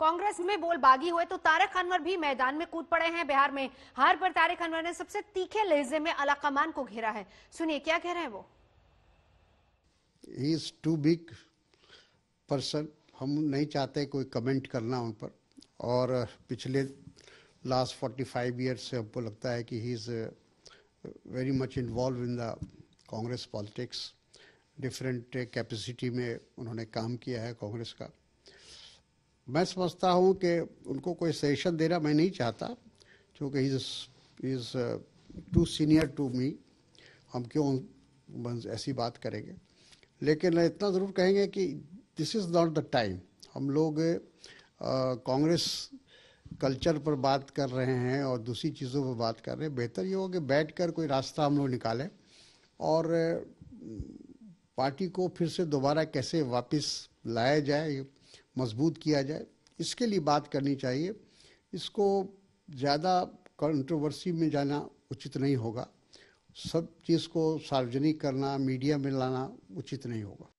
कांग्रेस में बोल बागी हुए तो तारक अनवर भी मैदान में कूद पड़े हैं बिहार में हार पर तारक अनवर ने सबसे तीखे लहजे में अला कमान को घेरा है सुनिए क्या कह रहे हैं वो इज टू बिग पर्सन हम नहीं चाहते कोई कमेंट करना उन पर और पिछले लास्ट फोर्टी फाइव ईयर्स से हमको लगता है कि he is very much involve in the Congress politics different capacity में उन्होंने काम किया है कांग्रेस का मैं समझता हूँ कि उनको कोई सजेशन देना मैं नहीं चाहता क्योंकि is is too senior to me हम क्यों ऐसी बात करेंगे लेकिन इतना ज़रूर कहेंगे कि this is not the time हम लोग uh, कांग्रेस कल्चर पर बात कर रहे हैं और दूसरी चीज़ों पर बात कर रहे हैं बेहतर ये हो कि बैठ कर कोई रास्ता हम लोग निकालें और uh, पार्टी को फिर से दोबारा कैसे वापस लाया जाए मजबूत किया जाए इसके लिए बात करनी चाहिए इसको ज़्यादा कंट्रोवर्सी में जाना उचित नहीं होगा सब चीज़ को सार्वजनिक करना मीडिया में लाना उचित नहीं होगा